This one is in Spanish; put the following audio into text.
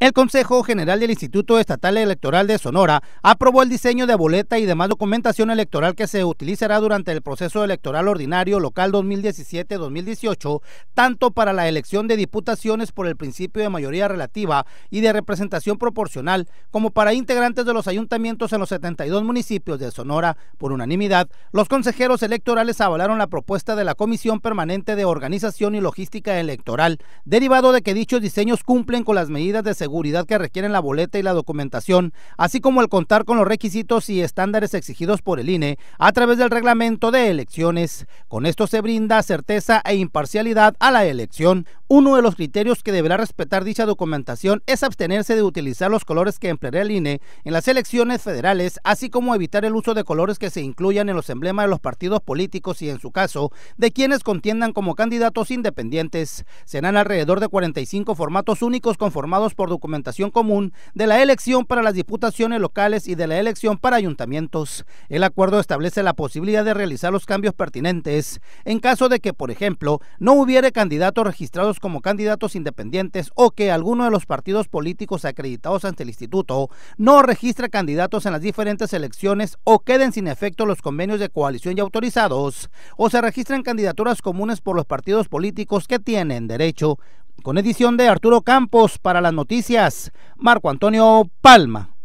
El Consejo General del Instituto Estatal Electoral de Sonora aprobó el diseño de boleta y demás documentación electoral que se utilizará durante el proceso electoral ordinario local 2017-2018, tanto para la elección de diputaciones por el principio de mayoría relativa y de representación proporcional, como para integrantes de los ayuntamientos en los 72 municipios de Sonora. Por unanimidad, los consejeros electorales avalaron la propuesta de la Comisión Permanente de Organización y Logística Electoral, derivado de que dichos diseños cumplen con las medidas de seguridad seguridad que requieren la boleta y la documentación, así como el contar con los requisitos y estándares exigidos por el INE a través del reglamento de elecciones. Con esto se brinda certeza e imparcialidad a la elección. Uno de los criterios que deberá respetar dicha documentación es abstenerse de utilizar los colores que empleará el INE en las elecciones federales, así como evitar el uso de colores que se incluyan en los emblemas de los partidos políticos y, en su caso, de quienes contiendan como candidatos independientes. Serán alrededor de 45 formatos únicos conformados por documentación común de la elección para las diputaciones locales y de la elección para ayuntamientos. El acuerdo establece la posibilidad de realizar los cambios pertinentes en caso de que, por ejemplo, no hubiere candidatos registrados como candidatos independientes o que alguno de los partidos políticos acreditados ante el instituto no registre candidatos en las diferentes elecciones o queden sin efecto los convenios de coalición ya autorizados o se registren candidaturas comunes por los partidos políticos que tienen derecho con edición de Arturo Campos para las noticias, Marco Antonio Palma.